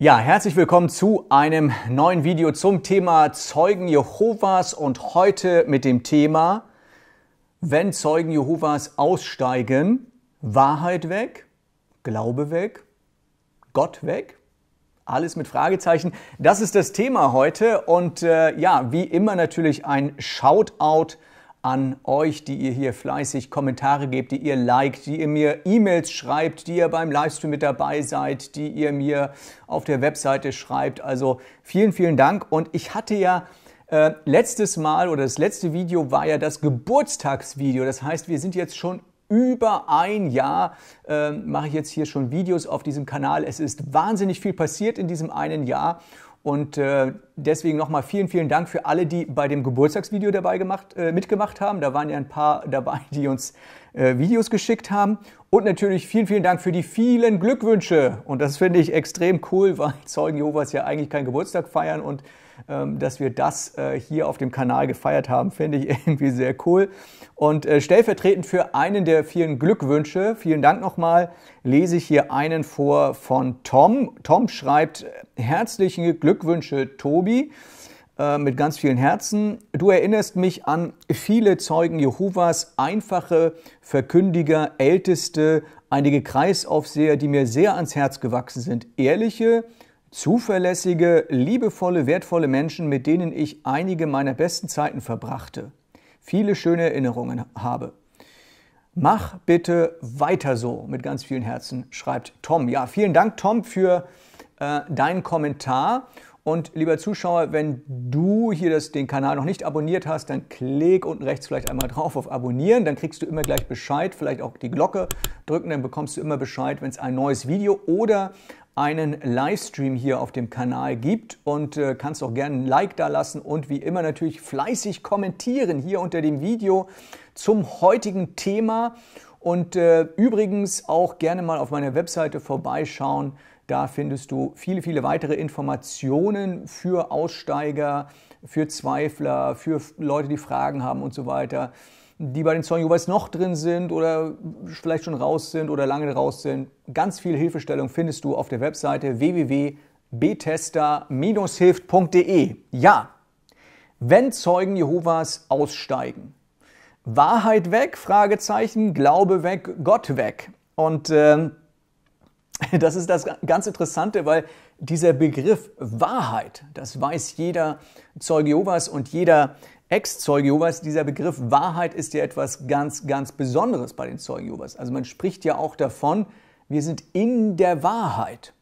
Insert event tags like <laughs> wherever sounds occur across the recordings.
Ja, herzlich willkommen zu einem neuen Video zum Thema Zeugen Jehovas und heute mit dem Thema wenn Zeugen Jehovas aussteigen, Wahrheit weg, Glaube weg, Gott weg? Alles mit Fragezeichen. Das ist das Thema heute und äh, ja, wie immer natürlich ein Shoutout an euch, die ihr hier fleißig Kommentare gebt, die ihr liked, die ihr mir E-Mails schreibt, die ihr beim Livestream mit dabei seid, die ihr mir auf der Webseite schreibt. Also vielen, vielen Dank und ich hatte ja äh, letztes Mal oder das letzte Video war ja das Geburtstagsvideo. Das heißt, wir sind jetzt schon über ein Jahr äh, mache ich jetzt hier schon Videos auf diesem Kanal. Es ist wahnsinnig viel passiert in diesem einen Jahr. Und äh, deswegen nochmal vielen, vielen Dank für alle, die bei dem Geburtstagsvideo dabei gemacht, äh, mitgemacht haben. Da waren ja ein paar dabei, die uns äh, Videos geschickt haben. Und natürlich vielen, vielen Dank für die vielen Glückwünsche. Und das finde ich extrem cool, <laughs> weil Zeugen Jehovas ja eigentlich keinen Geburtstag feiern und ähm, dass wir das äh, hier auf dem Kanal gefeiert haben, finde ich <laughs> irgendwie sehr cool. Und äh, stellvertretend für einen der vielen Glückwünsche, vielen Dank nochmal, lese ich hier einen vor von Tom. Tom schreibt, äh, herzliche Glückwünsche, Tobi. Äh, mit ganz vielen Herzen. Du erinnerst mich an viele Zeugen Jehovas, einfache Verkündiger, Älteste, einige Kreisaufseher, die mir sehr ans Herz gewachsen sind. Ehrliche, zuverlässige, liebevolle, wertvolle Menschen, mit denen ich einige meiner besten Zeiten verbrachte. Viele schöne Erinnerungen habe. Mach bitte weiter so mit ganz vielen Herzen, schreibt Tom. Ja, vielen Dank, Tom, für äh, deinen Kommentar. Und lieber Zuschauer, wenn du hier das, den Kanal noch nicht abonniert hast, dann klick unten rechts vielleicht einmal drauf auf Abonnieren. Dann kriegst du immer gleich Bescheid, vielleicht auch die Glocke drücken, dann bekommst du immer Bescheid, wenn es ein neues Video oder einen Livestream hier auf dem Kanal gibt und äh, kannst auch gerne ein Like da lassen und wie immer natürlich fleißig kommentieren hier unter dem Video zum heutigen Thema und äh, übrigens auch gerne mal auf meiner Webseite vorbeischauen da findest du viele, viele weitere Informationen für Aussteiger, für Zweifler, für Leute, die Fragen haben und so weiter, die bei den Zeugen jeweils noch drin sind oder vielleicht schon raus sind oder lange raus sind. Ganz viel Hilfestellung findest du auf der Webseite www.betester-hilft.de. Ja, wenn Zeugen Jehovas aussteigen. Wahrheit weg, Fragezeichen, Glaube weg, Gott weg. Und äh, <laughs> Das ist das ganz Interessante, weil dieser Begriff Wahrheit, das weiß jeder Zeuge Jehovas und jeder Ex-Zeuge Jehovas, dieser Begriff Wahrheit ist ja etwas ganz, ganz Besonderes bei den Zeugen Jehovas. Also man spricht ja auch davon, wir sind in der Wahrheit.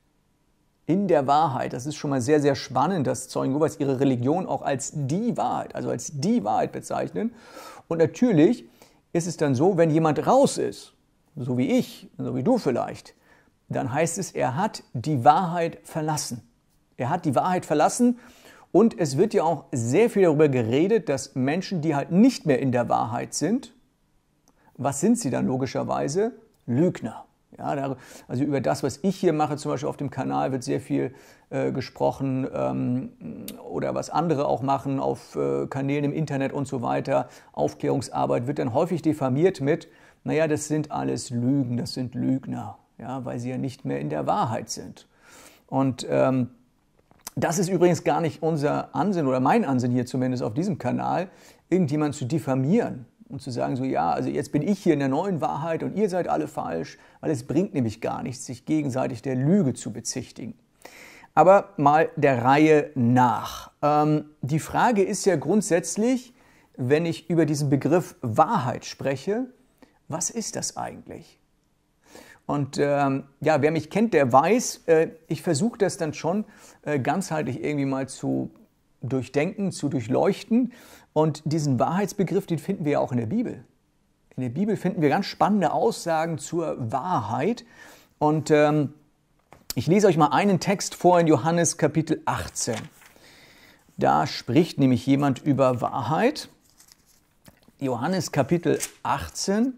In der Wahrheit. Das ist schon mal sehr, sehr spannend, dass Zeugen Jehovas ihre Religion auch als die Wahrheit, also als die Wahrheit bezeichnen. Und natürlich ist es dann so, wenn jemand raus ist, so wie ich, so wie du vielleicht, dann heißt es, er hat die Wahrheit verlassen. Er hat die Wahrheit verlassen und es wird ja auch sehr viel darüber geredet, dass Menschen, die halt nicht mehr in der Wahrheit sind, was sind sie dann logischerweise? Lügner. Ja, also über das, was ich hier mache, zum Beispiel auf dem Kanal, wird sehr viel äh, gesprochen ähm, oder was andere auch machen auf äh, Kanälen im Internet und so weiter. Aufklärungsarbeit wird dann häufig diffamiert mit, naja, das sind alles Lügen, das sind Lügner ja, weil sie ja nicht mehr in der Wahrheit sind. Und ähm, das ist übrigens gar nicht unser Ansinn oder mein Ansinn hier zumindest auf diesem Kanal, irgendjemand zu diffamieren und zu sagen, so ja, also jetzt bin ich hier in der neuen Wahrheit und ihr seid alle falsch, weil es bringt nämlich gar nichts, sich gegenseitig der Lüge zu bezichtigen. Aber mal der Reihe nach. Ähm, die Frage ist ja grundsätzlich, wenn ich über diesen Begriff Wahrheit spreche, was ist das eigentlich? Und ähm, ja, wer mich kennt, der weiß, äh, ich versuche das dann schon äh, ganzheitlich irgendwie mal zu durchdenken, zu durchleuchten. Und diesen Wahrheitsbegriff, den finden wir ja auch in der Bibel. In der Bibel finden wir ganz spannende Aussagen zur Wahrheit. Und ähm, ich lese euch mal einen Text vor in Johannes Kapitel 18. Da spricht nämlich jemand über Wahrheit. Johannes Kapitel 18,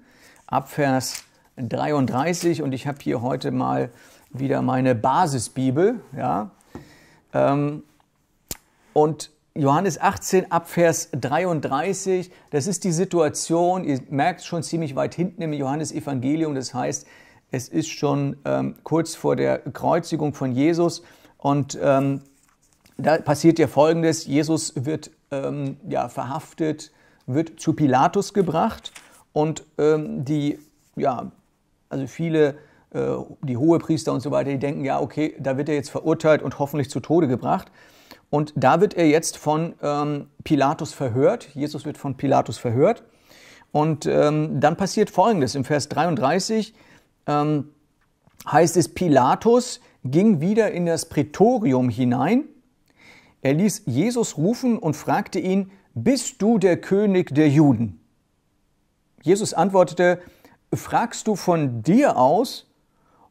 Abvers 33 und ich habe hier heute mal wieder meine Basisbibel. Ja? Ähm, und Johannes 18 ab Vers 33, das ist die Situation, ihr merkt schon ziemlich weit hinten im Johannesevangelium, das heißt, es ist schon ähm, kurz vor der Kreuzigung von Jesus und ähm, da passiert ja Folgendes, Jesus wird ähm, ja, verhaftet, wird zu Pilatus gebracht und ähm, die ja, also viele, äh, die Hohepriester und so weiter, die denken, ja, okay, da wird er jetzt verurteilt und hoffentlich zu Tode gebracht. Und da wird er jetzt von ähm, Pilatus verhört. Jesus wird von Pilatus verhört. Und ähm, dann passiert Folgendes. Im Vers 33 ähm, heißt es, Pilatus ging wieder in das Prätorium hinein. Er ließ Jesus rufen und fragte ihn, bist du der König der Juden? Jesus antwortete, Fragst du von dir aus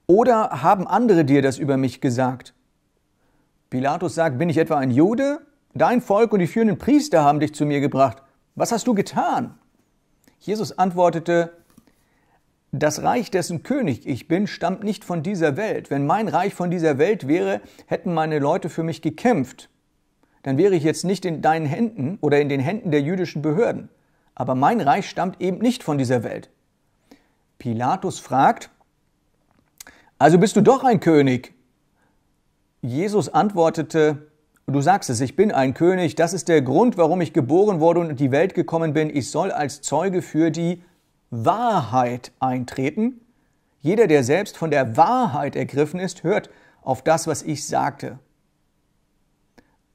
oder haben andere dir das über mich gesagt? Pilatus sagt, bin ich etwa ein Jude? Dein Volk und die führenden Priester haben dich zu mir gebracht. Was hast du getan? Jesus antwortete, das Reich, dessen König ich bin, stammt nicht von dieser Welt. Wenn mein Reich von dieser Welt wäre, hätten meine Leute für mich gekämpft. Dann wäre ich jetzt nicht in deinen Händen oder in den Händen der jüdischen Behörden. Aber mein Reich stammt eben nicht von dieser Welt. Pilatus fragt, also bist du doch ein König? Jesus antwortete, du sagst es, ich bin ein König, das ist der Grund, warum ich geboren wurde und in die Welt gekommen bin, ich soll als Zeuge für die Wahrheit eintreten. Jeder, der selbst von der Wahrheit ergriffen ist, hört auf das, was ich sagte.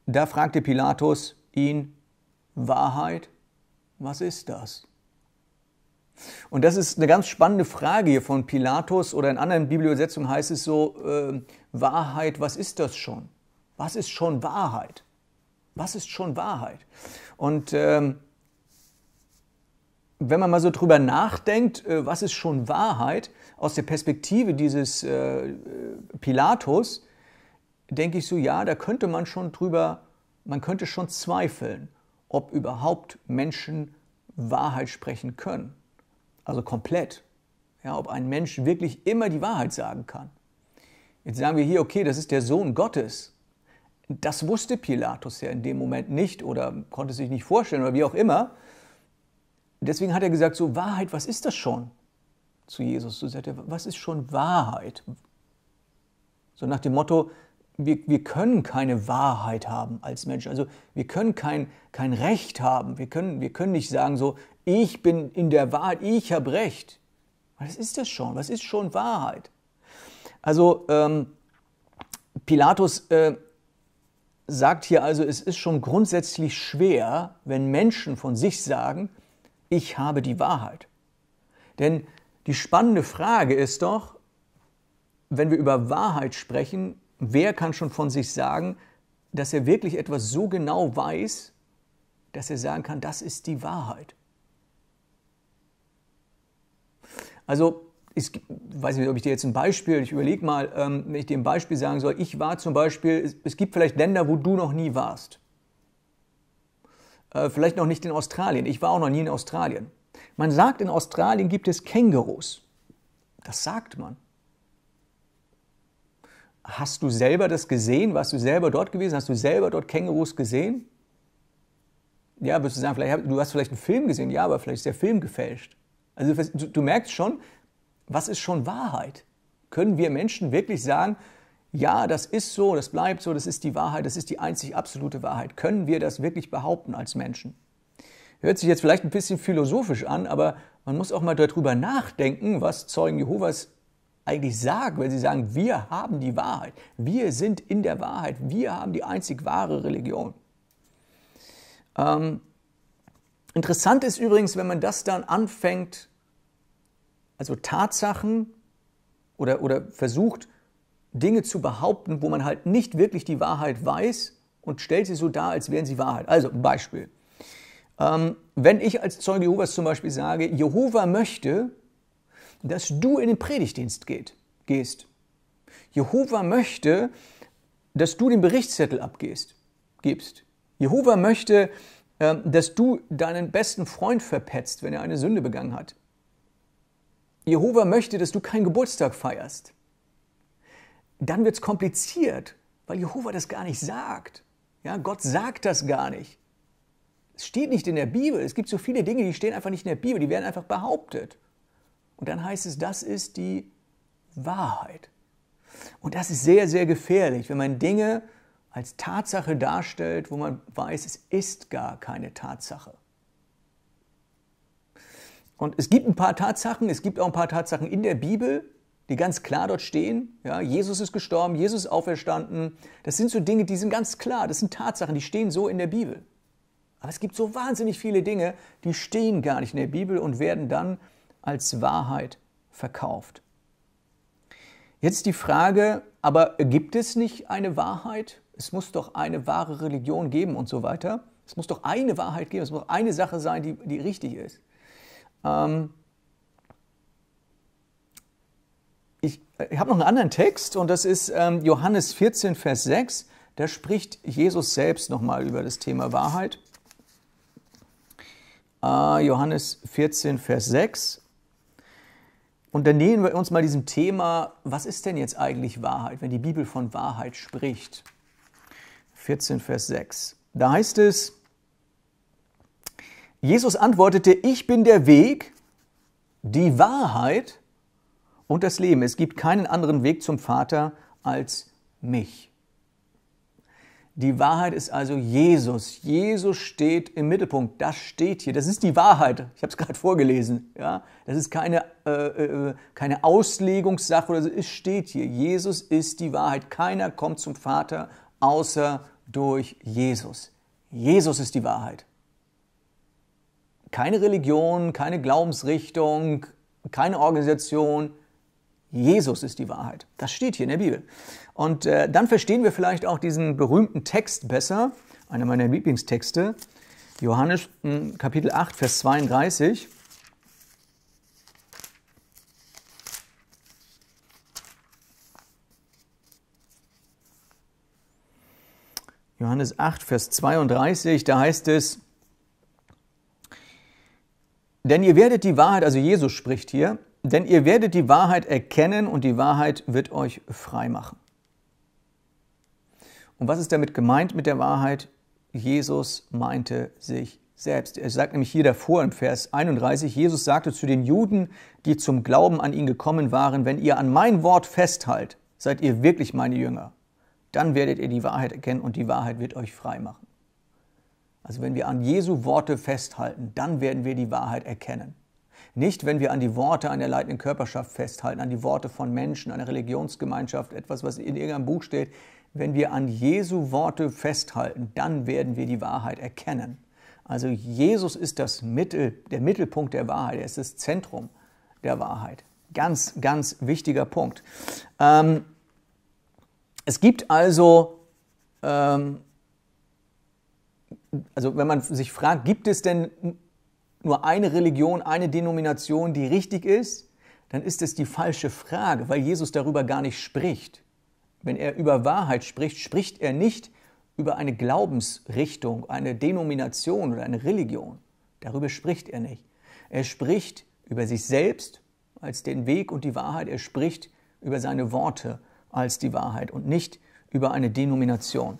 Da fragte Pilatus ihn, Wahrheit, was ist das? Und das ist eine ganz spannende Frage hier von Pilatus oder in anderen Bibelübersetzungen heißt es so, äh, Wahrheit, was ist das schon? Was ist schon Wahrheit? Was ist schon Wahrheit? Und ähm, wenn man mal so drüber nachdenkt, äh, was ist schon Wahrheit, aus der Perspektive dieses äh, Pilatus, denke ich so, ja, da könnte man schon drüber, man könnte schon zweifeln, ob überhaupt Menschen Wahrheit sprechen können. Also komplett. Ja, ob ein Mensch wirklich immer die Wahrheit sagen kann. Jetzt sagen wir hier, okay, das ist der Sohn Gottes. Das wusste Pilatus ja in dem Moment nicht oder konnte sich nicht vorstellen oder wie auch immer. Deswegen hat er gesagt, so Wahrheit, was ist das schon? Zu Jesus, so sagte er, was ist schon Wahrheit? So nach dem Motto, wir, wir können keine Wahrheit haben als Menschen. Also wir können kein, kein Recht haben. Wir können, wir können nicht sagen so, ich bin in der Wahrheit, ich habe Recht. Was ist das schon? Was ist schon Wahrheit? Also ähm, Pilatus äh, sagt hier also, es ist schon grundsätzlich schwer, wenn Menschen von sich sagen, ich habe die Wahrheit. Denn die spannende Frage ist doch, wenn wir über Wahrheit sprechen, wer kann schon von sich sagen, dass er wirklich etwas so genau weiß, dass er sagen kann, das ist die Wahrheit? Also, ich weiß nicht, ob ich dir jetzt ein Beispiel, ich überlege mal, ähm, wenn ich dir ein Beispiel sagen soll, ich war zum Beispiel, es gibt vielleicht Länder, wo du noch nie warst. Äh, vielleicht noch nicht in Australien. Ich war auch noch nie in Australien. Man sagt, in Australien gibt es Kängurus. Das sagt man. Hast du selber das gesehen? Warst du selber dort gewesen? Hast du selber dort Kängurus gesehen? Ja, wirst du sagen, vielleicht, du hast vielleicht einen Film gesehen, ja, aber vielleicht ist der Film gefälscht. Also du, du merkst schon, was ist schon Wahrheit? Können wir Menschen wirklich sagen, ja, das ist so, das bleibt so, das ist die Wahrheit, das ist die einzig absolute Wahrheit? Können wir das wirklich behaupten als Menschen? Hört sich jetzt vielleicht ein bisschen philosophisch an, aber man muss auch mal darüber nachdenken, was Zeugen Jehovas eigentlich sagen, wenn sie sagen, wir haben die Wahrheit, wir sind in der Wahrheit, wir haben die einzig wahre Religion. Ähm, interessant ist übrigens, wenn man das dann anfängt, also Tatsachen oder, oder versucht, Dinge zu behaupten, wo man halt nicht wirklich die Wahrheit weiß und stellt sie so dar, als wären sie Wahrheit. Also Beispiel. Ähm, wenn ich als Zeuge Jehovas zum Beispiel sage, Jehova möchte, dass du in den Predigtdienst geht, gehst. Jehova möchte, dass du den Berichtszettel abgehst, gibst. Jehova möchte, ähm, dass du deinen besten Freund verpetzt, wenn er eine Sünde begangen hat. Jehova möchte, dass du keinen Geburtstag feierst. Dann wird es kompliziert, weil Jehova das gar nicht sagt. Ja, Gott sagt das gar nicht. Es steht nicht in der Bibel. Es gibt so viele Dinge, die stehen einfach nicht in der Bibel, die werden einfach behauptet. Und dann heißt es, das ist die Wahrheit. Und das ist sehr, sehr gefährlich, wenn man Dinge als Tatsache darstellt, wo man weiß, es ist gar keine Tatsache. Und es gibt ein paar Tatsachen, es gibt auch ein paar Tatsachen in der Bibel, die ganz klar dort stehen. Ja, Jesus ist gestorben, Jesus ist auferstanden. Das sind so Dinge, die sind ganz klar, das sind Tatsachen, die stehen so in der Bibel. Aber es gibt so wahnsinnig viele Dinge, die stehen gar nicht in der Bibel und werden dann als Wahrheit verkauft. Jetzt die Frage, aber gibt es nicht eine Wahrheit? Es muss doch eine wahre Religion geben und so weiter. Es muss doch eine Wahrheit geben, es muss doch eine Sache sein, die, die richtig ist. Ähm ich, äh, ich habe noch einen anderen Text und das ist ähm, Johannes 14, Vers 6. Da spricht Jesus selbst nochmal über das Thema Wahrheit. Äh, Johannes 14, Vers 6. Und dann nähern wir uns mal diesem Thema, was ist denn jetzt eigentlich Wahrheit, wenn die Bibel von Wahrheit spricht? 14, Vers 6. Da heißt es, Jesus antwortete, ich bin der Weg, die Wahrheit und das Leben. Es gibt keinen anderen Weg zum Vater als mich. Die Wahrheit ist also Jesus. Jesus steht im Mittelpunkt. Das steht hier. Das ist die Wahrheit. Ich habe es gerade vorgelesen. Ja? Das ist keine, äh, äh, keine Auslegungssache oder so. Es steht hier. Jesus ist die Wahrheit. Keiner kommt zum Vater außer durch Jesus. Jesus ist die Wahrheit. Keine Religion, keine Glaubensrichtung, keine Organisation, Jesus ist die Wahrheit. Das steht hier in der Bibel. Und äh, dann verstehen wir vielleicht auch diesen berühmten Text besser, einer meiner Lieblingstexte, Johannes hm, Kapitel 8, Vers 32. Johannes 8, Vers 32, da heißt es, denn ihr werdet die Wahrheit, also Jesus spricht hier, denn ihr werdet die Wahrheit erkennen und die Wahrheit wird euch frei machen. Und was ist damit gemeint mit der Wahrheit? Jesus meinte sich selbst. Er sagt nämlich hier davor im Vers 31, Jesus sagte zu den Juden, die zum Glauben an ihn gekommen waren, wenn ihr an mein Wort festhalt, seid ihr wirklich meine Jünger. Dann werdet ihr die Wahrheit erkennen und die Wahrheit wird euch frei machen. Also wenn wir an Jesu Worte festhalten, dann werden wir die Wahrheit erkennen. Nicht, wenn wir an die Worte einer leitenden Körperschaft festhalten, an die Worte von Menschen, einer Religionsgemeinschaft, etwas, was in irgendeinem Buch steht. Wenn wir an Jesu Worte festhalten, dann werden wir die Wahrheit erkennen. Also Jesus ist das Mittel, der Mittelpunkt der Wahrheit, er ist das Zentrum der Wahrheit. Ganz, ganz wichtiger Punkt. Ähm, es gibt also, ähm, also wenn man sich fragt, gibt es denn nur eine Religion, eine Denomination, die richtig ist, dann ist es die falsche Frage, weil Jesus darüber gar nicht spricht. Wenn er über Wahrheit spricht, spricht er nicht über eine Glaubensrichtung, eine Denomination oder eine Religion. Darüber spricht er nicht. Er spricht über sich selbst als den Weg und die Wahrheit. Er spricht über seine Worte als die Wahrheit und nicht über eine Denomination.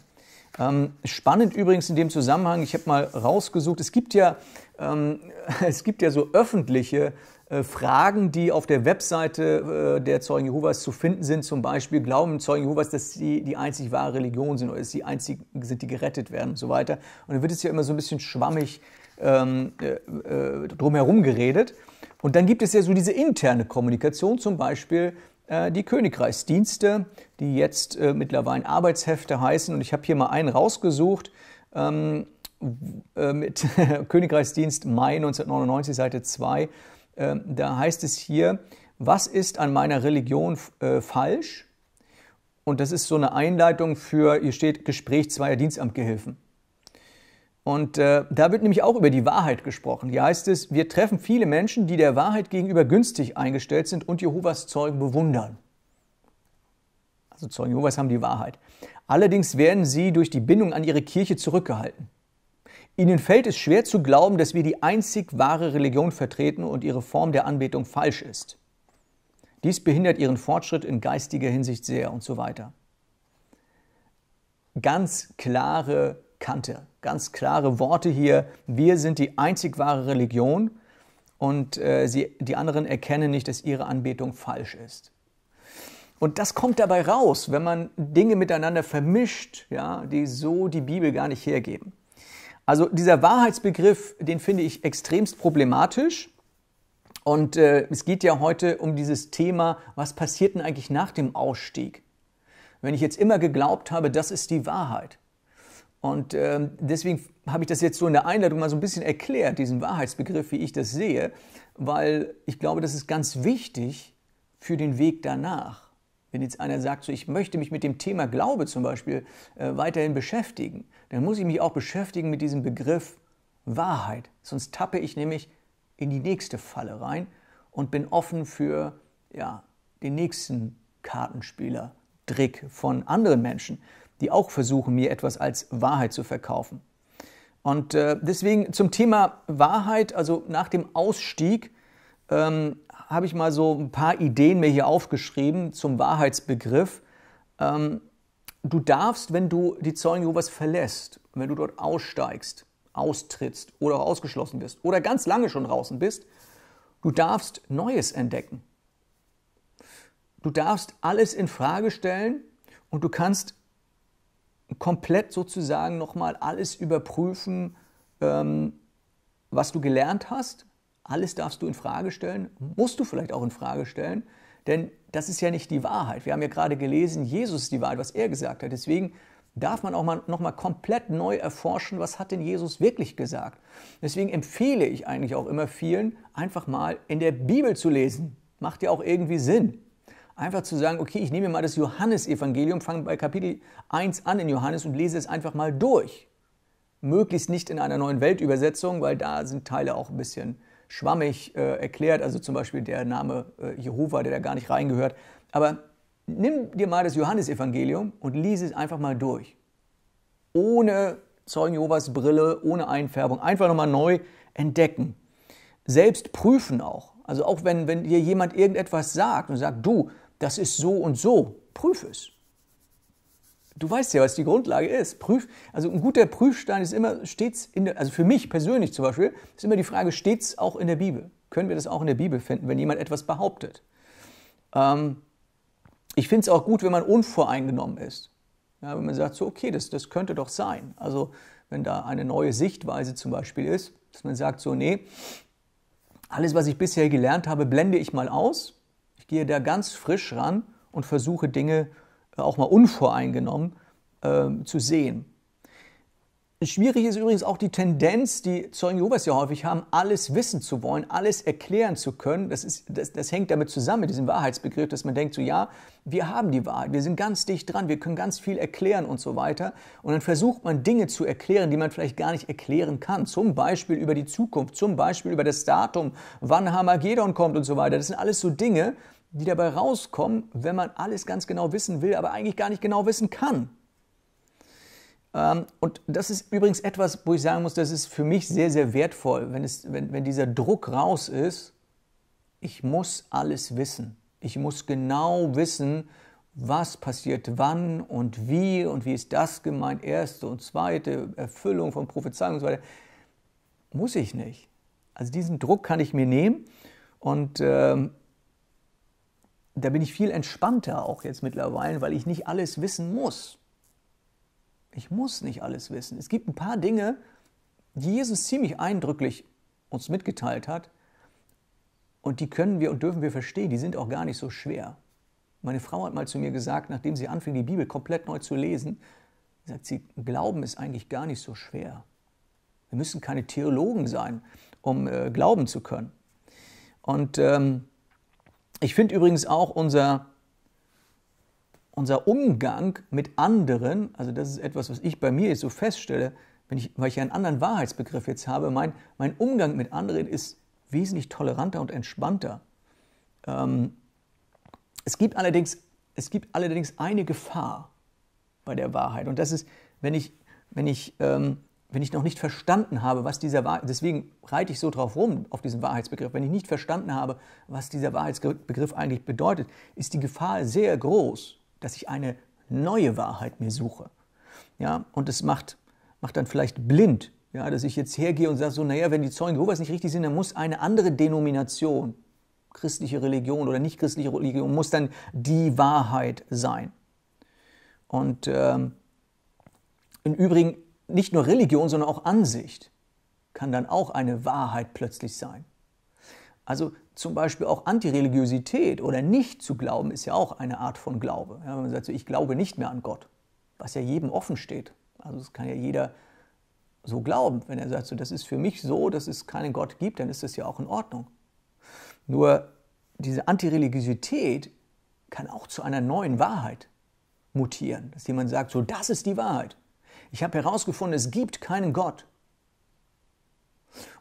Ähm, spannend übrigens in dem Zusammenhang, ich habe mal rausgesucht, es gibt ja ähm, <laughs> es gibt ja so öffentliche äh, Fragen, die auf der Webseite äh, der Zeugen Jehovas zu finden sind. Zum Beispiel glauben Zeugen Jehovas, dass sie die einzig wahre Religion sind oder dass sie die einzigen sind, die gerettet werden und so weiter. Und dann wird es ja immer so ein bisschen schwammig ähm, äh, äh, drumherum geredet. Und dann gibt es ja so diese interne Kommunikation, zum Beispiel äh, die Königreichsdienste, die jetzt äh, mittlerweile Arbeitshefte heißen. Und ich habe hier mal einen rausgesucht. Ähm, äh, mit <laughs> Königreichsdienst Mai 1999, Seite 2. Ähm, da heißt es hier, was ist an meiner Religion äh, falsch? Und das ist so eine Einleitung für, hier steht Gespräch zweier Dienstamtgehilfen. Und äh, da wird nämlich auch über die Wahrheit gesprochen. Hier heißt es, wir treffen viele Menschen, die der Wahrheit gegenüber günstig eingestellt sind und Jehovas Zeugen bewundern. Also Zeugen Jehovas haben die Wahrheit. Allerdings werden sie durch die Bindung an ihre Kirche zurückgehalten. Ihnen fällt es schwer zu glauben, dass wir die einzig wahre Religion vertreten und ihre Form der Anbetung falsch ist. Dies behindert ihren Fortschritt in geistiger Hinsicht sehr und so weiter. Ganz klare Kante, ganz klare Worte hier. Wir sind die einzig wahre Religion und äh, sie, die anderen erkennen nicht, dass ihre Anbetung falsch ist. Und das kommt dabei raus, wenn man Dinge miteinander vermischt, ja, die so die Bibel gar nicht hergeben. Also dieser Wahrheitsbegriff, den finde ich extremst problematisch. Und äh, es geht ja heute um dieses Thema, was passiert denn eigentlich nach dem Ausstieg? Wenn ich jetzt immer geglaubt habe, das ist die Wahrheit. Und äh, deswegen habe ich das jetzt so in der Einleitung mal so ein bisschen erklärt, diesen Wahrheitsbegriff, wie ich das sehe, weil ich glaube, das ist ganz wichtig für den Weg danach. Wenn jetzt einer sagt, so, ich möchte mich mit dem Thema Glaube zum Beispiel äh, weiterhin beschäftigen, dann muss ich mich auch beschäftigen mit diesem Begriff Wahrheit. Sonst tappe ich nämlich in die nächste Falle rein und bin offen für ja, den nächsten Kartenspieler-Trick von anderen Menschen, die auch versuchen, mir etwas als Wahrheit zu verkaufen. Und äh, deswegen zum Thema Wahrheit, also nach dem Ausstieg, ähm, habe ich mal so ein paar Ideen mir hier aufgeschrieben zum Wahrheitsbegriff. Ähm, Du darfst, wenn du die Zeugen Jehovas verlässt, wenn du dort aussteigst, austrittst oder auch ausgeschlossen bist oder ganz lange schon draußen bist, du darfst Neues entdecken. Du darfst alles in Frage stellen und du kannst komplett sozusagen nochmal alles überprüfen, ähm, was du gelernt hast. Alles darfst du in Frage stellen, musst du vielleicht auch in Frage stellen, denn das ist ja nicht die Wahrheit. Wir haben ja gerade gelesen, Jesus ist die Wahrheit, was er gesagt hat. Deswegen darf man auch mal nochmal komplett neu erforschen, was hat denn Jesus wirklich gesagt. Deswegen empfehle ich eigentlich auch immer vielen, einfach mal in der Bibel zu lesen. Macht ja auch irgendwie Sinn. Einfach zu sagen, okay, ich nehme mal das Johannesevangelium, fange bei Kapitel 1 an in Johannes und lese es einfach mal durch. Möglichst nicht in einer neuen Weltübersetzung, weil da sind Teile auch ein bisschen schwammig äh, erklärt, also zum Beispiel der Name äh, Jehova, der da gar nicht reingehört. Aber nimm dir mal das Johannesevangelium und lies es einfach mal durch. Ohne Zeugen Jehovas Brille, ohne Einfärbung. Einfach nochmal neu entdecken. Selbst prüfen auch. Also auch wenn, wenn dir jemand irgendetwas sagt und sagt, du, das ist so und so, prüf es du weißt ja, was die Grundlage ist. Prüf, also ein guter Prüfstein ist immer stets in der, also für mich persönlich zum Beispiel, ist immer die Frage, stets auch in der Bibel? Können wir das auch in der Bibel finden, wenn jemand etwas behauptet? Ähm, ich finde es auch gut, wenn man unvoreingenommen ist. Ja, wenn man sagt, so, okay, das, das könnte doch sein. Also, wenn da eine neue Sichtweise zum Beispiel ist, dass man sagt, so, nee, alles, was ich bisher gelernt habe, blende ich mal aus. Ich gehe da ganz frisch ran und versuche Dinge zu auch mal unvoreingenommen ähm, zu sehen. Schwierig ist übrigens auch die Tendenz, die Zeugen Jehovas ja häufig haben, alles wissen zu wollen, alles erklären zu können. Das, ist, das, das hängt damit zusammen, mit diesem Wahrheitsbegriff, dass man denkt, so ja, wir haben die Wahrheit, wir sind ganz dicht dran, wir können ganz viel erklären und so weiter. Und dann versucht man Dinge zu erklären, die man vielleicht gar nicht erklären kann. Zum Beispiel über die Zukunft, zum Beispiel über das Datum, wann Hamagedon kommt und so weiter. Das sind alles so Dinge, die dabei rauskommen, wenn man alles ganz genau wissen will, aber eigentlich gar nicht genau wissen kann. Ähm, und das ist übrigens etwas, wo ich sagen muss, das ist für mich sehr, sehr wertvoll, wenn, es, wenn, wenn dieser Druck raus ist, ich muss alles wissen. Ich muss genau wissen, was passiert wann und wie und wie ist das gemeint, erste und zweite Erfüllung von Prophezeiungen und so weiter. Muss ich nicht. Also diesen Druck kann ich mir nehmen und ähm, da bin ich viel entspannter auch jetzt mittlerweile, weil ich nicht alles wissen muss. Ich muss nicht alles wissen. Es gibt ein paar Dinge, die Jesus ziemlich eindrücklich uns mitgeteilt hat und die können wir und dürfen wir verstehen. Die sind auch gar nicht so schwer. Meine Frau hat mal zu mir gesagt, nachdem sie anfing, die Bibel komplett neu zu lesen, sagt sie, Glauben ist eigentlich gar nicht so schwer. Wir müssen keine Theologen sein, um äh, glauben zu können. Und ähm, ich finde übrigens auch unser, unser Umgang mit anderen, also das ist etwas, was ich bei mir jetzt so feststelle, wenn ich, weil ich einen anderen Wahrheitsbegriff jetzt habe, mein, mein Umgang mit anderen ist wesentlich toleranter und entspannter. Ähm, es, gibt allerdings, es gibt allerdings eine Gefahr bei der Wahrheit und das ist, wenn ich, wenn ich ähm, wenn ich noch nicht verstanden habe, was dieser Wahrheit, deswegen reite ich so drauf rum auf diesen Wahrheitsbegriff, wenn ich nicht verstanden habe, was dieser Wahrheitsbegriff eigentlich bedeutet, ist die Gefahr sehr groß, dass ich eine neue Wahrheit mir suche. Ja, und es macht, macht dann vielleicht blind, ja, dass ich jetzt hergehe und sage so, naja, wenn die Zeugen sowas nicht richtig sind, dann muss eine andere Denomination, christliche Religion oder nicht christliche Religion, muss dann die Wahrheit sein. Und ähm, im Übrigen nicht nur Religion, sondern auch Ansicht kann dann auch eine Wahrheit plötzlich sein. Also zum Beispiel auch Antireligiosität oder nicht zu glauben ist ja auch eine Art von Glaube. Ja, wenn man sagt, so, ich glaube nicht mehr an Gott, was ja jedem offen steht. Also es kann ja jeder so glauben. Wenn er sagt, so, das ist für mich so, dass es keinen Gott gibt, dann ist das ja auch in Ordnung. Nur diese Antireligiosität kann auch zu einer neuen Wahrheit mutieren, dass jemand sagt, so, das ist die Wahrheit. Ich habe herausgefunden, es gibt keinen Gott.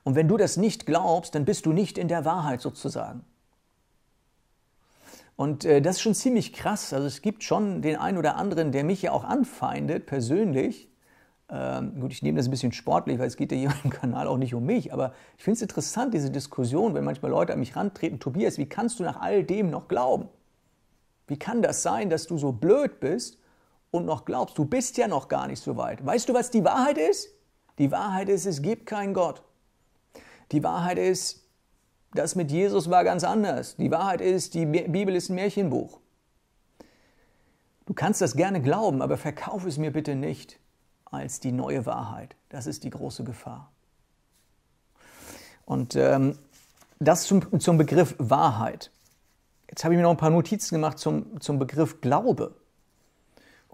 Und wenn du das nicht glaubst, dann bist du nicht in der Wahrheit sozusagen. Und äh, das ist schon ziemlich krass. Also es gibt schon den einen oder anderen, der mich ja auch anfeindet persönlich. Ähm, gut, ich nehme das ein bisschen sportlich, weil es geht ja hier <laughs> im Kanal auch nicht um mich. Aber ich finde es interessant, diese Diskussion, wenn manchmal Leute an mich rantreten. Tobias, wie kannst du nach all dem noch glauben? Wie kann das sein, dass du so blöd bist und noch glaubst. Du bist ja noch gar nicht so weit. Weißt du, was die Wahrheit ist? Die Wahrheit ist, es gibt keinen Gott. Die Wahrheit ist, das mit Jesus war ganz anders. Die Wahrheit ist, die Bibel ist ein Märchenbuch. Du kannst das gerne glauben, aber verkauf es mir bitte nicht als die neue Wahrheit. Das ist die große Gefahr. Und ähm, das zum, zum Begriff Wahrheit. Jetzt habe ich mir noch ein paar Notizen gemacht zum, zum Begriff Glaube.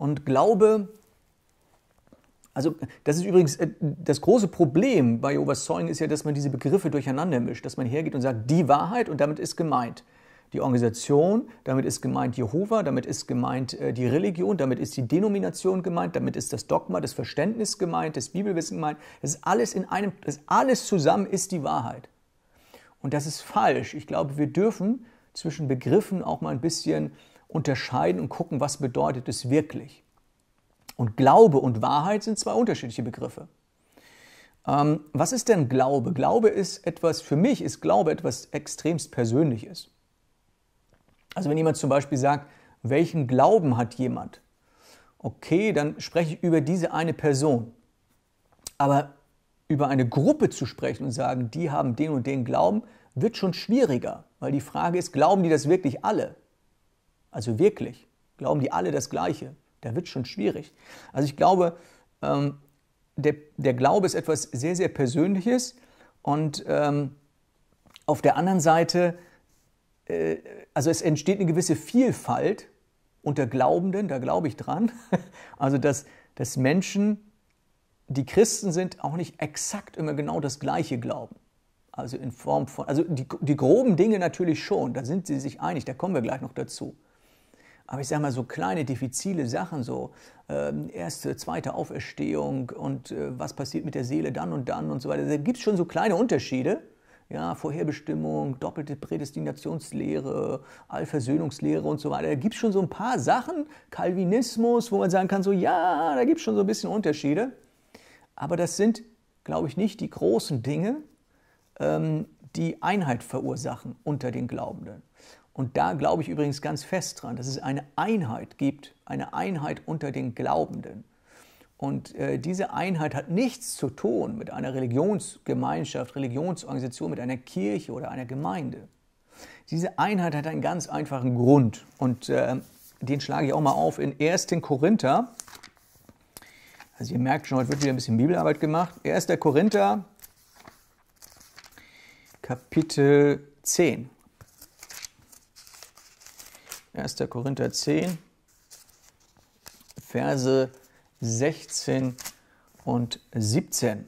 Und Glaube, also das ist übrigens äh, das große Problem bei Oversawing ist ja, dass man diese Begriffe durcheinander mischt, dass man hergeht und sagt, die Wahrheit und damit ist gemeint die Organisation, damit ist gemeint Jehova, damit ist gemeint äh, die Religion, damit ist die Denomination gemeint, damit ist das Dogma, das Verständnis gemeint, das Bibelwissen gemeint. Das ist alles in einem, das alles zusammen ist die Wahrheit. Und das ist falsch. Ich glaube, wir dürfen zwischen Begriffen auch mal ein bisschen unterscheiden und gucken, was bedeutet es wirklich. Und Glaube und Wahrheit sind zwei unterschiedliche Begriffe. Ähm, was ist denn Glaube? Glaube ist etwas, für mich ist Glaube etwas extremst Persönliches. Also wenn jemand zum Beispiel sagt, welchen Glauben hat jemand? Okay, dann spreche ich über diese eine Person. Aber über eine Gruppe zu sprechen und sagen, die haben den und den Glauben, wird schon schwieriger, weil die Frage ist, glauben die das wirklich alle? Also wirklich, glauben die alle das Gleiche. Da wird schon schwierig. Also ich glaube, ähm, der, der, Glaube ist etwas sehr, sehr Persönliches und ähm, auf der anderen Seite, äh, also es entsteht eine gewisse Vielfalt unter Glaubenden, da glaube ich dran. <laughs> Also dass, dass Menschen, die Christen sind, auch nicht exakt immer genau das Gleiche glauben. Also in Form von, also die, die groben Dinge natürlich schon, da sind sie sich einig, da kommen wir gleich noch dazu. Aber ich sage mal, so kleine, diffizile Sachen, so ähm, erste, zweite Auferstehung und äh, was passiert mit der Seele dann und dann und so weiter, da gibt es schon so kleine Unterschiede. Ja, Vorherbestimmung, doppelte Prädestinationslehre, Allversöhnungslehre und so weiter. Da gibt es schon so ein paar Sachen, Calvinismus, wo man sagen kann, so ja, da gibt es schon so ein bisschen Unterschiede. Aber das sind, glaube ich, nicht die großen Dinge, ähm, die Einheit verursachen unter den Glaubenden. Und da glaube ich übrigens ganz fest dran, dass es eine Einheit gibt, eine Einheit unter den Glaubenden. Und äh, diese Einheit hat nichts zu tun mit einer Religionsgemeinschaft, Religionsorganisation, mit einer Kirche oder einer Gemeinde. Diese Einheit hat einen ganz einfachen Grund und äh, den schlage ich auch mal auf in 1. Korinther. Also ihr merkt schon, heute wird wieder ein bisschen Bibelarbeit gemacht. 1. Korinther, Kapitel 10. 1. Korinther 10, Verse 16 und 17.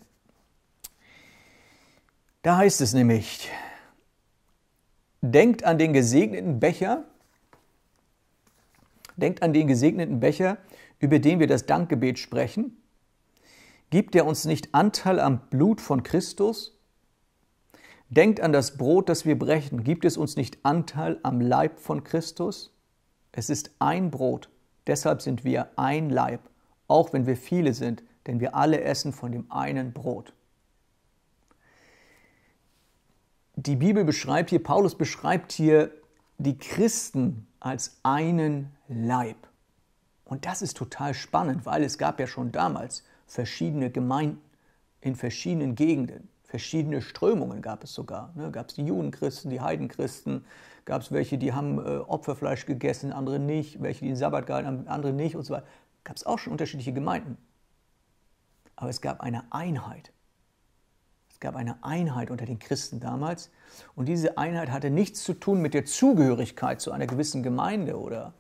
Da heißt es nämlich, denkt an den gesegneten Becher, denkt an den gesegneten Becher, über den wir das Dankgebet sprechen. Gibt er uns nicht Anteil am Blut von Christus? Denkt an das Brot, das wir brechen. Gibt es uns nicht Anteil am Leib von Christus? Es ist ein Brot, deshalb sind wir ein Leib, auch wenn wir viele sind, denn wir alle essen von dem einen Brot. Die Bibel beschreibt hier, Paulus beschreibt hier die Christen als einen Leib. Und das ist total spannend, weil es gab ja schon damals verschiedene Gemeinden in verschiedenen Gegenden verschiedene Strömungen gab es sogar. Ne? Gab es die Judenchristen, die Heidenchristen, gab es welche, die haben äh, Opferfleisch gegessen, andere nicht, welche, die den Sabbat gehalten haben, andere nicht und so weiter. Gab es auch schon unterschiedliche Gemeinden. Aber es gab eine Einheit. Es gab eine Einheit unter den Christen damals. Und diese Einheit hatte nichts zu tun mit der Zugehörigkeit zu einer gewissen Gemeinde oder,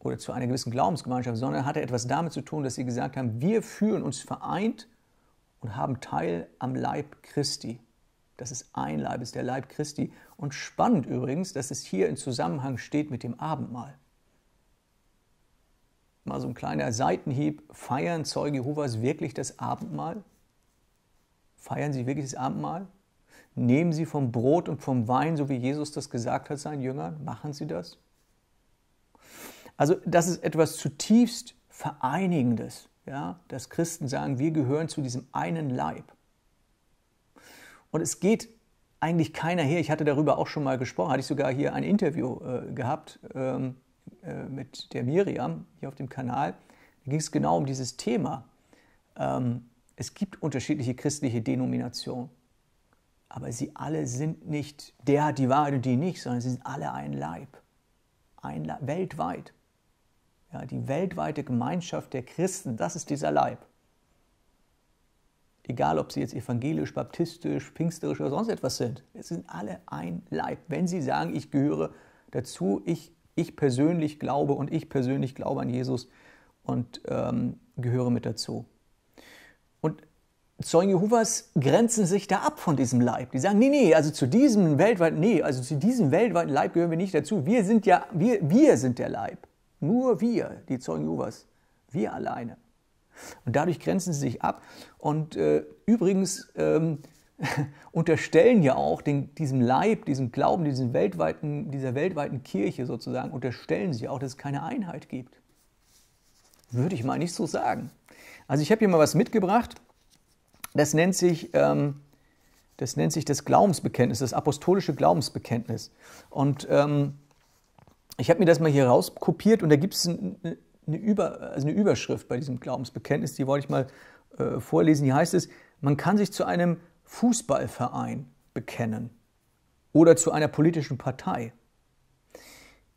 oder zu einer gewissen Glaubensgemeinschaft, sondern hatte etwas damit zu tun, dass sie gesagt haben, wir fühlen uns vereint und haben Teil am Leib Christi. Das ist ein Leib, ist der Leib Christi. Und spannend übrigens, dass es hier in Zusammenhang steht mit dem Abendmahl. Mal so ein kleiner Seitenhieb. Feiern Zeuge Jehovas wirklich das Abendmahl? Feiern sie wirklich das Abendmahl? Nehmen sie vom Brot und vom Wein, so wie Jesus das gesagt hat seinen Jüngern? Machen sie das? Also das ist etwas zutiefst Vereinigendes ja, dass Christen sagen, wir gehören zu diesem einen Leib. Und es geht eigentlich keiner her. Ich hatte darüber auch schon mal gesprochen, hatte ich sogar hier ein Interview äh, gehabt ähm, äh, mit der Miriam hier auf dem Kanal. Da ging es genau um dieses Thema. Ähm, es gibt unterschiedliche christliche Denominationen, aber sie alle sind nicht, der hat die Wahrheit und die nicht, sondern sie sind alle ein Leib. Ein Leib weltweit. Ja, die weltweite Gemeinschaft der Christen, das ist dieser Leib. Egal, ob sie jetzt evangelisch, baptistisch, pfingsterisch oder sonst etwas sind. Es sind alle ein Leib. Wenn sie sagen, ich gehöre dazu, ich, ich persönlich glaube und ich persönlich glaube an Jesus und ähm, gehöre mit dazu. Und Zeugen Jehovas grenzen sich da ab von diesem Leib. Die sagen, nee, nee, also zu diesem weltweiten, nee, also zu diesem weltweiten Leib gehören wir nicht dazu. Wir sind ja, wir, wir sind der Leib. Nur wir, die Zeugen Jehovas, wir alleine. Und dadurch grenzen sie sich ab. Und äh, übrigens ähm, <laughs> unterstellen ja auch den, diesem Leib, diesem Glauben, diesem weltweiten, dieser weltweiten Kirche sozusagen, unterstellen sie auch, dass es keine Einheit gibt. Würde ich mal nicht so sagen. Also ich habe hier mal was mitgebracht. Das nennt sich... Ähm, das nennt sich das Glaubensbekenntnis, das apostolische Glaubensbekenntnis. Und ähm, ich habe mir das mal hier rauskopiert und da gibt es ein, eine, Über, also eine, Überschrift bei diesem Glaubensbekenntnis, die wollte ich mal äh, vorlesen. Die heißt es, man kann sich zu einem Fußballverein bekennen oder zu einer politischen Partei.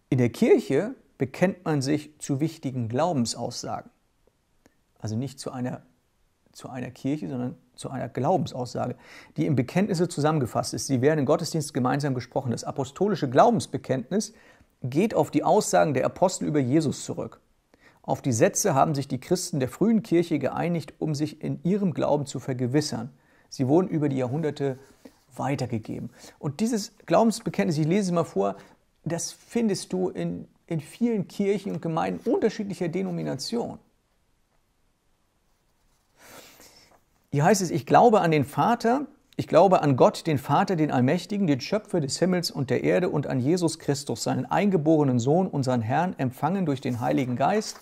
In der Kirche bekennt man sich zu wichtigen Glaubensaussagen. Also nicht zu einer, zu einer Kirche, sondern zu einer Glaubensaussage, die in Bekenntnisse zusammengefasst ist. Sie werden im Gottesdienst gemeinsam gesprochen. Das apostolische Glaubensbekenntnis geht auf die Aussagen der Apostel über Jesus zurück. Auf die Sätze haben sich die Christen der frühen Kirche geeinigt, um sich in ihrem Glauben zu vergewissern. Sie wurden über die Jahrhunderte weitergegeben. Und dieses Glaubensbekenntnis, ich lese es mal vor, das findest du in, in vielen Kirchen und Gemeinden unterschiedlicher Denomination. Hier heißt es, ich glaube an den Vater, ich glaube an Gott, den Vater, den Allmächtigen, den Schöpfer des Himmels und der Erde und an Jesus Christus, seinen eingeborenen Sohn, unseren Herrn, empfangen durch den Heiligen Geist,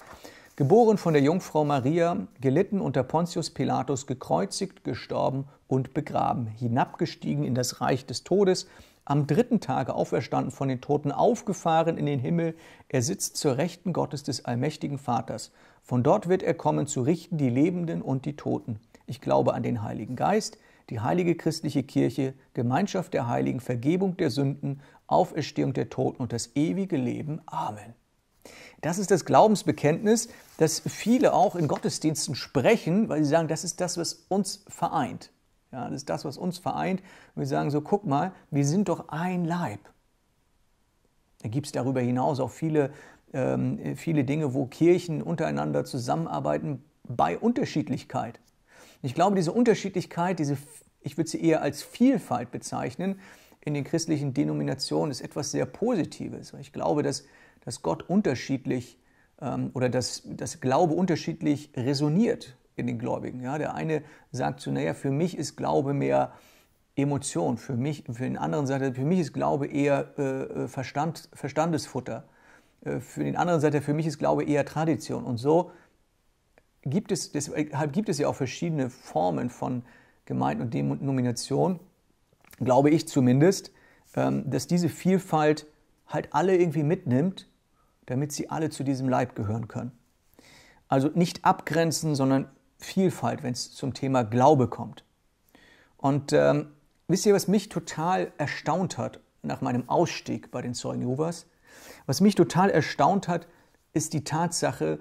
geboren von der Jungfrau Maria, gelitten unter Pontius Pilatus, gekreuzigt, gestorben und begraben, hinabgestiegen in das Reich des Todes, am dritten Tage auferstanden von den Toten, aufgefahren in den Himmel, er sitzt zur Rechten Gottes des allmächtigen Vaters. Von dort wird er kommen, zu richten die Lebenden und die Toten. Ich glaube an den Heiligen Geist, die heilige christliche Kirche, Gemeinschaft der Heiligen, Vergebung der Sünden, Auferstehung der Toten und das ewige Leben. Amen. Das ist das Glaubensbekenntnis, das viele auch in Gottesdiensten sprechen, weil sie sagen, das ist das, was uns vereint. Ja, das ist das, was uns vereint. Und wir sagen so, guck mal, wir sind doch ein Leib. Da gibt es darüber hinaus auch viele, ähm, viele Dinge, wo Kirchen untereinander zusammenarbeiten bei Unterschiedlichkeit. Ich glaube, diese Unterschiedlichkeit, diese, ich würde sie eher als Vielfalt bezeichnen, in den christlichen Denominationen ist etwas sehr Positives. Ich glaube, dass, dass Gott unterschiedlich ähm, oder dass, dass Glaube unterschiedlich resoniert in den Gläubigen. Ja? Der eine sagt so, naja, für mich ist Glaube mehr Emotion, für mich, für den anderen sagt er, für mich ist Glaube eher äh, äh Verstand, Verstandesfutter. Äh, für den anderen sagt er, für mich ist Glaube eher Tradition. Und so gibt es, deshalb äh, gibt es ja auch verschiedene Formen von Gemeinden und Denominationen, glaube ich zumindest, ähm, dass diese Vielfalt halt alle irgendwie mitnimmt, damit sie alle zu diesem Leib gehören können. Also nicht abgrenzen, sondern Vielfalt, wenn es zum Thema Glaube kommt. Und ähm, wisst ihr, was mich total erstaunt hat nach meinem Ausstieg bei den Zeugen Jehovas? Was mich total erstaunt hat, ist die Tatsache,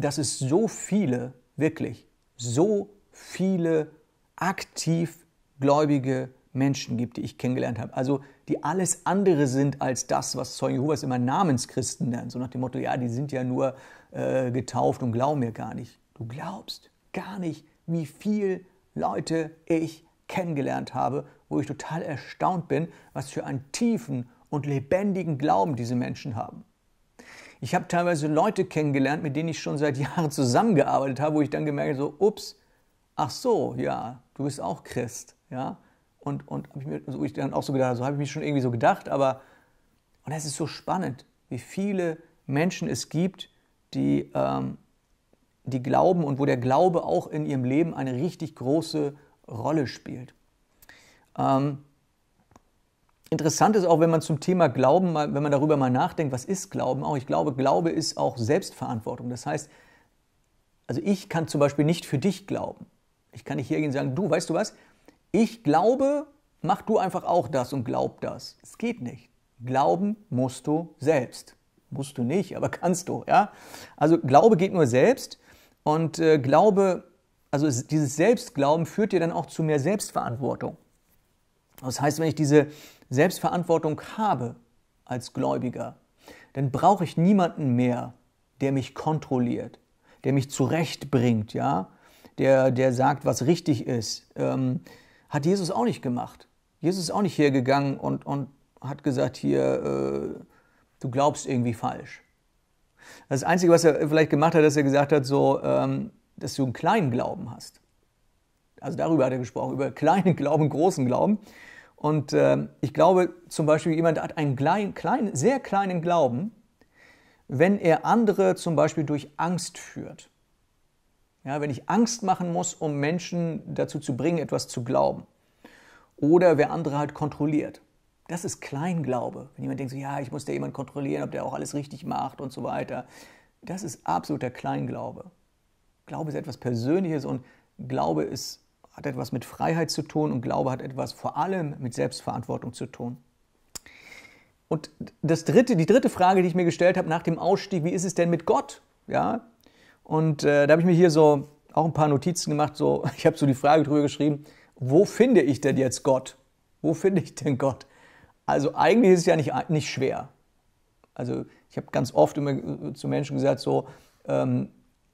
dass es so viele, wirklich so viele aktiv gläubige Menschen gibt, die ich kennengelernt habe. Also die alles andere sind als das, was Zeugen Jehovas immer Namenschristen nennen. So nach dem Motto, ja, die sind ja nur äh, getauft und glauben mir gar nicht. Du glaubst gar nicht, wie viele Leute ich kennengelernt habe, wo ich total erstaunt bin, was für einen tiefen und lebendigen Glauben diese Menschen haben. Ich habe teilweise Leute kennengelernt, mit denen ich schon seit <laughs> Jahren zusammengearbeitet habe, wo ich dann gemerkt habe, so, ups, ach so, ja, du bist auch Christ, ja. Und, und ich mir, so, ich dann auch so gedacht, so habe ich mich schon irgendwie so gedacht, aber, und es ist so spannend, wie viele Menschen es gibt, die, ähm, die glauben und wo der Glaube auch in ihrem Leben eine richtig große Rolle spielt. Ähm, Interessant ist auch, wenn man zum Thema Glauben, wenn man darüber mal nachdenkt, was ist Glauben auch? Ich glaube, Glaube ist auch Selbstverantwortung. Das heißt, also ich kann zum Beispiel nicht für dich glauben. Ich kann nicht hergehen und sagen, du, weißt du was? Ich glaube, mach du einfach auch das und glaub das. Es geht nicht. Glauben musst du selbst. Musst du nicht, aber <laughs> kannst du, ja? Also Glaube geht nur selbst und äh, Glaube, also dieses Selbstglauben führt dir dann auch zu mehr Selbstverantwortung. Das heißt, wenn ich diese Selbstverantwortung habe als Gläubiger, dann brauche ich niemanden mehr, der mich kontrolliert, der mich zurechtbringt, ja, der, der sagt, was richtig ist. Ähm, hat Jesus auch nicht gemacht. Jesus ist auch nicht hergegangen und, und hat gesagt, hier, äh, du glaubst irgendwie falsch. Das Einzige, was er vielleicht gemacht hat, ist, dass er gesagt hat, so, ähm, dass du einen kleinen Glauben hast. Also darüber hat er gesprochen, über kleinen Glauben, großen Glauben. Und äh, ich glaube zum Beispiel, jemand hat einen klein, klein, sehr kleinen Glauben, wenn er andere zum Beispiel durch Angst führt. Ja, wenn ich Angst machen muss, um Menschen dazu zu bringen, etwas zu glauben. Oder wer andere halt kontrolliert. Das ist Kleinglaube. Wenn jemand denkt, so, ja, ich muss da jemanden kontrollieren, ob der auch alles richtig macht und so weiter. Das ist absoluter Kleinglaube. Glaube ist etwas Persönliches und Glaube ist hat etwas mit Freiheit zu tun und Glaube hat etwas vor allem mit Selbstverantwortung zu tun. Und das dritte, die dritte Frage, die ich mir gestellt habe nach dem Ausstieg, wie ist es denn mit Gott? Ja? Und äh, da habe ich mir hier so auch ein paar Notizen gemacht, so, <laughs> ich habe so die Frage drüber geschrieben, wo finde ich denn jetzt Gott? Wo finde ich denn Gott? Also eigentlich ist es ja nicht, nicht schwer. Also ich habe ganz oft immer äh, zu Menschen gesagt, so, ähm,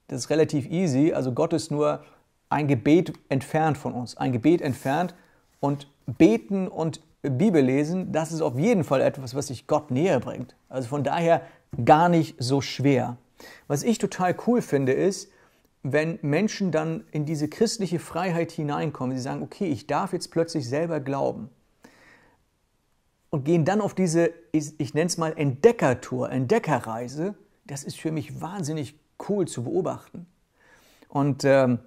das ist relativ easy. Also Gott ist nur ein Gebet entfernt von uns, ein Gebet entfernt und beten und Bibel lesen, das ist auf jeden Fall etwas, was sich Gott näher bringt. Also von daher gar nicht so schwer. Was ich total cool finde, ist, wenn Menschen dann in diese christliche Freiheit hineinkommen, sie sagen, okay, ich darf jetzt plötzlich selber glauben und gehen dann auf diese, ich, nenne es mal Entdeckertour, Entdeckerreise, das ist für mich wahnsinnig cool zu beobachten. Und ähm,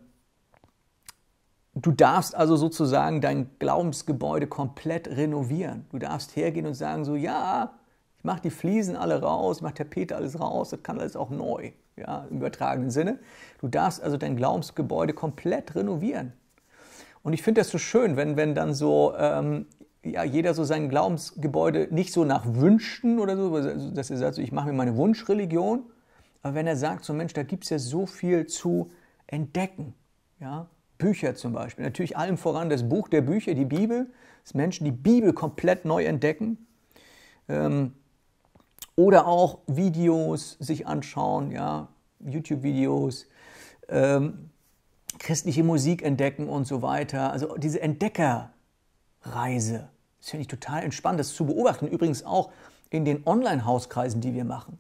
Du darfst also sozusagen dein Glaubensgebäude komplett renovieren. Du darfst hergehen und sagen so, ja, ich mache die Fliesen alle raus, ich mache Tapete alles raus, das kann alles auch neu, ja, im übertragenen Sinne. Du darfst also dein Glaubensgebäude komplett renovieren. Und ich finde das so schön, wenn, wenn dann so ähm, ja, jeder so sein Glaubensgebäude nicht so nach Wünschen oder so, also, also, dass er sagt, so, ich mache mir meine Wunschreligion, aber wenn er sagt, so Mensch, da gibt es ja so viel zu entdecken, ja, Bücher zum Beispiel. Natürlich allem voran das Buch der Bücher, die Bibel, dass Menschen die Bibel komplett neu entdecken. Ähm, oder auch Videos sich anschauen, ja, YouTube-Videos, ähm, christliche Musik entdecken und so weiter. Also diese Entdeckerreise, das finde ich total entspannt, das zu beobachten. Übrigens auch in den Online-Hauskreisen, die wir machen.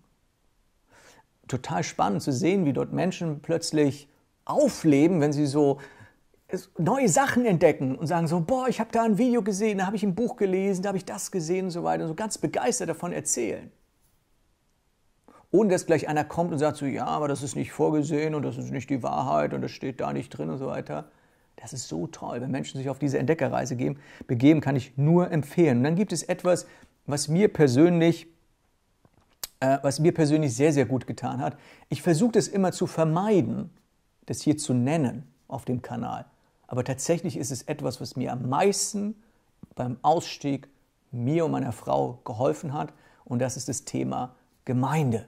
Total spannend zu sehen, wie dort Menschen plötzlich aufleben, wenn sie so neue Sachen entdecken und sagen so, boah, ich habe da ein Video gesehen, da habe ich ein Buch gelesen, da habe ich das gesehen und so weiter und so ganz begeistert davon erzählen. Ohne dass gleich einer kommt und sagt so, ja, aber das ist nicht vorgesehen und das ist nicht die Wahrheit und das steht da nicht drin und so weiter. Das ist so toll, wenn Menschen sich auf diese Entdeckerreise geben, begeben, kann ich nur empfehlen. Und dann gibt es etwas, was mir persönlich, äh, was mir persönlich sehr, sehr gut getan hat. Ich versuche das immer zu vermeiden, das hier zu nennen auf dem Kanal aber tatsächlich ist es etwas, was mir am meisten beim Ausstieg mir und meiner Frau geholfen hat. Und das ist das Thema Gemeinde.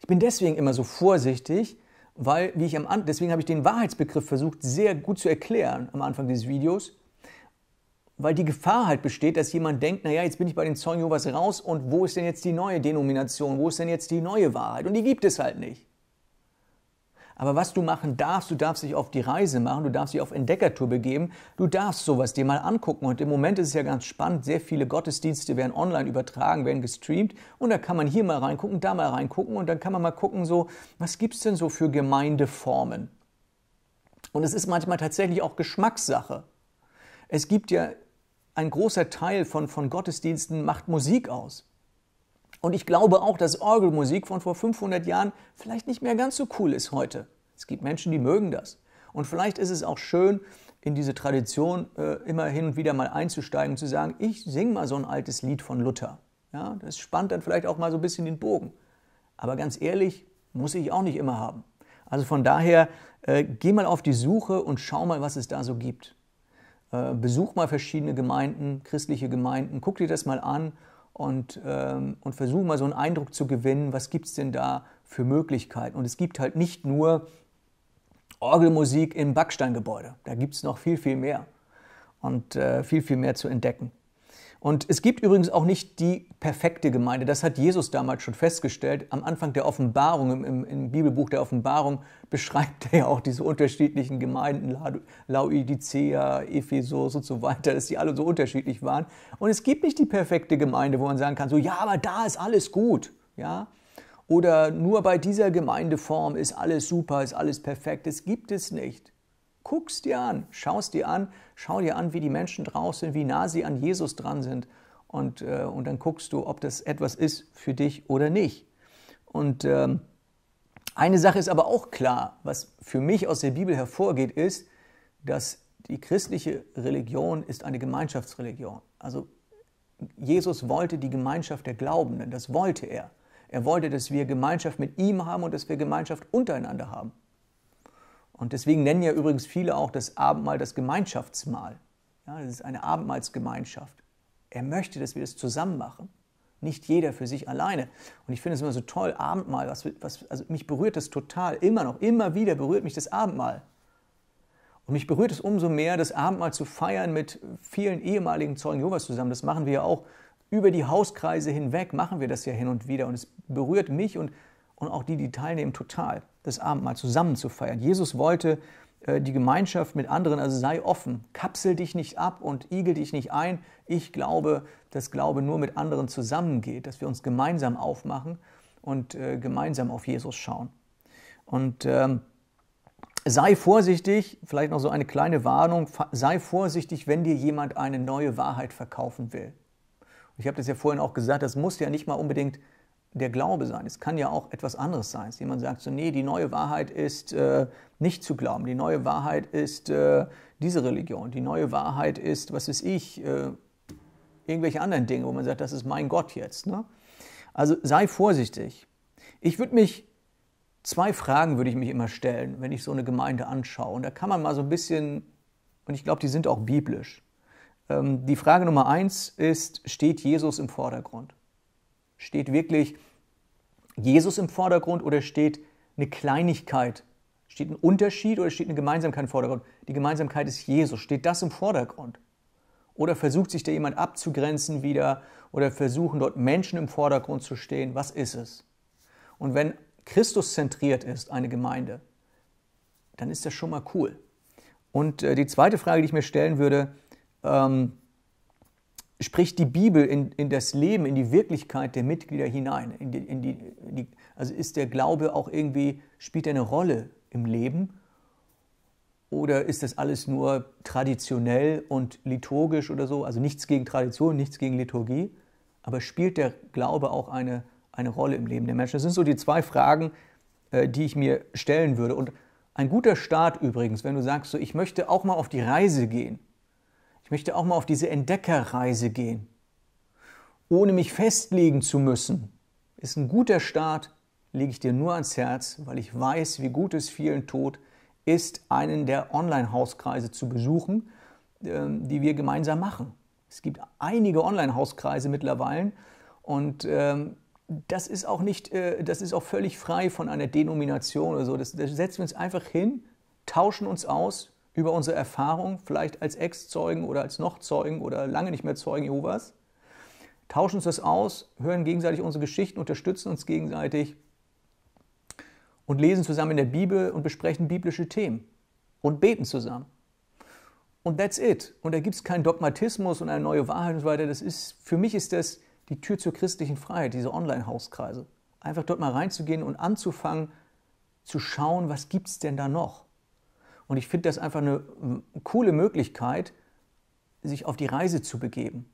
Ich bin deswegen immer so vorsichtig, weil, wie ich am Anfang, deswegen habe ich den Wahrheitsbegriff versucht, sehr gut zu erklären am Anfang dieses Videos, weil die Gefahr halt besteht, dass jemand denkt, naja, jetzt bin ich bei den Zeugen Jehovas raus und wo ist denn jetzt die neue Denomination, wo ist denn jetzt die neue Wahrheit? Und die gibt es halt nicht. Aber was du machen darfst, du darfst dich auf die Reise machen, du darfst dich auf Entdeckertour begeben, du darfst sowas dir mal angucken. Und im Moment ist es ja ganz spannend, sehr viele Gottesdienste werden online übertragen, werden gestreamt und da kann man hier mal reingucken, da mal reingucken und dann kann man mal gucken, so, was gibt es denn so für Gemeindeformen? Und es ist manchmal tatsächlich auch Geschmackssache. Es gibt ja ein großer Teil von, von Gottesdiensten macht Musik aus. Und ich glaube auch, dass Orgelmusik von vor 500 Jahren vielleicht nicht mehr ganz so cool ist heute. Es gibt Menschen, die mögen das. Und vielleicht ist es auch schön, in diese Tradition äh, immer hin und wieder mal einzusteigen, und zu sagen, ich singe mal so ein altes Lied von Luther. Ja, das spannt dann vielleicht auch mal so ein bisschen den Bogen. Aber ganz ehrlich, muss ich auch nicht immer haben. Also von daher, äh, geh mal auf die Suche und schau mal, was es da so gibt. Äh, besuch mal verschiedene Gemeinden, christliche Gemeinden, guck dir das mal an und, ähm, und versuche mal so einen Eindruck zu gewinnen, was gibt es denn da für Möglichkeiten. Und es gibt halt nicht nur Orgelmusik im Backsteingebäude, da gibt es noch viel, viel mehr und äh, viel, viel mehr zu entdecken. Und es gibt übrigens auch nicht die perfekte Gemeinde. Das hat Jesus damals schon festgestellt. Am Anfang der Offenbarung, im, im, im Bibelbuch der Offenbarung, <laughs> beschreibt er ja auch diese unterschiedlichen Gemeinden, Laodicea, Ephesus und so weiter, dass die alle so unterschiedlich waren. Und es gibt nicht die perfekte Gemeinde, wo man sagen kann, so, ja, aber da ist alles gut. Ja, oder nur bei dieser Gemeindeform ist alles super, ist alles perfekt. Das gibt es nicht. Guck's dir an, schaust dir an, schau dir an, wie die Menschen drauf sind, wie nah sie an Jesus dran sind. Und, äh, und dann guckst du, ob das etwas ist für dich oder nicht. Und ähm, eine Sache ist aber auch klar, was für mich aus der Bibel hervorgeht, ist, dass die christliche Religion ist eine Gemeinschaftsreligion. Also Jesus wollte die Gemeinschaft der Glaubenden, das wollte er. Er wollte, dass wir Gemeinschaft mit ihm haben und dass wir Gemeinschaft untereinander haben. Und deswegen nennen ja übrigens viele auch das Abendmahl das Gemeinschaftsmahl. Ja, das ist eine Abendmahlsgemeinschaft. Er möchte, dass wir das zusammen machen. Nicht jeder für sich alleine. Und ich finde es immer so toll, Abendmahl, was, was, also mich berührt das total, immer noch, immer wieder berührt mich das Abendmahl. Und mich berührt es umso mehr, das Abendmahl zu feiern mit vielen ehemaligen Zeugen Jehovas zusammen. Das machen wir ja auch über die Hauskreise hinweg, machen wir das ja hin und wieder. Und es berührt mich und und auch die, die teilnehmen, total, das Abendmahl zusammen zu feiern. Jesus wollte äh, die Gemeinschaft mit anderen, also sei offen, kapsel dich nicht ab und igel dich nicht ein. Ich glaube, dass Glaube nur mit anderen zusammengeht, dass wir uns gemeinsam aufmachen und äh, gemeinsam auf Jesus schauen. Und ähm, sei vorsichtig, vielleicht noch so eine kleine Warnung, sei vorsichtig, wenn dir jemand eine neue Wahrheit verkaufen will. Ich habe das ja vorhin auch gesagt, das muss ja nicht mal unbedingt der Glaube sein. Es kann ja auch etwas anderes sein. Dass Jemand sagt so, nee, die neue Wahrheit ist äh, nicht zu glauben. Die neue Wahrheit ist äh, diese Religion. Die neue Wahrheit ist, was weiß ich, äh, irgendwelche anderen Dinge, wo man sagt, das ist mein Gott jetzt. Ne? Also sei vorsichtig. Ich würde mich, zwei Fragen würde ich mich immer stellen, wenn ich so eine Gemeinde anschaue. Und da kann man mal so ein bisschen, und ich glaube, die sind auch biblisch. Ähm, die Frage Nummer eins ist, steht Jesus im Vordergrund? Steht wirklich Jesus im Vordergrund oder steht eine Kleinigkeit? Steht ein Unterschied oder steht eine Gemeinsamkeit im Vordergrund? Die Gemeinsamkeit ist Jesus. Steht das im Vordergrund? Oder versucht sich da jemand abzugrenzen wieder oder versuchen dort Menschen im Vordergrund zu stehen? Was ist es? Und wenn Christus zentriert ist, eine Gemeinde, dann ist das schon mal cool. Und äh, die zweite Frage, die ich mir stellen würde, ähm, spricht die Bibel in, in das Leben, in die Wirklichkeit der Mitglieder hinein. In die, in die, die, also ist der Glaube auch irgendwie, spielt er eine Rolle im Leben? Oder ist das alles nur traditionell und liturgisch oder so? Also nichts gegen Tradition, nichts gegen Liturgie, aber spielt der Glaube auch eine, eine Rolle im Leben der Menschen? Das sind so die zwei Fragen, äh, die ich mir stellen würde. Und ein guter Start übrigens, wenn du sagst, so, ich möchte auch mal auf die Reise gehen möchte auch mal auf diese Entdeckerreise gehen, ohne mich festlegen zu müssen. Ist ein guter Start, lege ich dir nur ans Herz, weil ich weiß, wie gut es vielen tut, ist, einen der Online-Hauskreise zu besuchen, ähm, die wir gemeinsam machen. Es gibt einige Online-Hauskreise mittlerweile und ähm, das ist auch nicht, äh, das ist auch völlig frei von einer Denomination oder so. Das, das setzen wir uns einfach hin, tauschen uns aus, über unsere Erfahrung, vielleicht als Ex-Zeugen oder als Noch-Zeugen oder lange nicht mehr Zeugen Jehovas. Tauschen uns das aus, hören gegenseitig unsere Geschichten, unterstützen uns gegenseitig und lesen zusammen in der Bibel und besprechen biblische Themen und beten zusammen. Und that's it. Und da gibt es keinen Dogmatismus und eine neue Wahrheit und so weiter. Das ist, für mich ist das die Tür zur christlichen Freiheit, diese Online-Hauskreise. Einfach dort mal reinzugehen und anzufangen zu schauen, was gibt es denn da noch? Und ich finde das einfach eine ähm, coole Möglichkeit, sich auf die Reise zu begeben.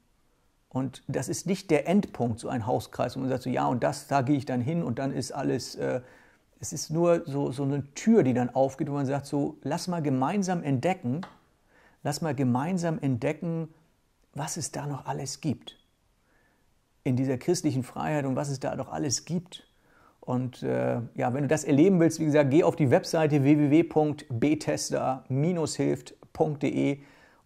Und das ist nicht der Endpunkt, so ein Hauskreis, wo man sagt, so, ja und das, da gehe ich dann hin und dann ist alles, äh, es ist nur so, so eine Tür, die dann aufgeht, wo man sagt, so, lass mal gemeinsam entdecken, lass mal gemeinsam entdecken, was es da noch alles gibt. In dieser christlichen Freiheit und was es da noch alles gibt. Und äh, ja, wenn du das erleben willst, wie gesagt, geh auf die Webseite www.btester-hilft.de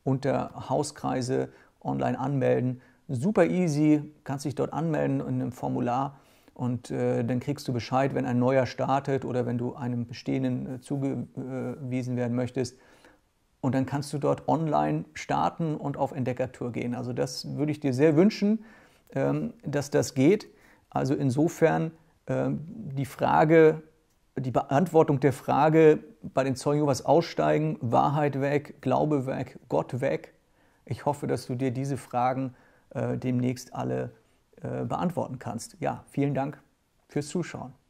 unter Hauskreise online anmelden. Super easy, kannst dich dort anmelden in einem Formular und äh, dann kriegst du Bescheid, wenn ein neuer startet oder wenn du einem bestehenden äh, zugewiesen werden möchtest. Und dann kannst du dort online starten und auf Entdeckertour gehen. Also das würde ich dir sehr wünschen, ähm, dass das geht. Also insofern ähm, die Frage, die Beantwortung der Frage bei den Zeugen Jehovas aussteigen, Wahrheit weg, Glaube weg, Gott weg. Ich hoffe, dass du dir diese Fragen äh, demnächst alle äh, beantworten kannst. Ja, vielen Dank fürs Zuschauen.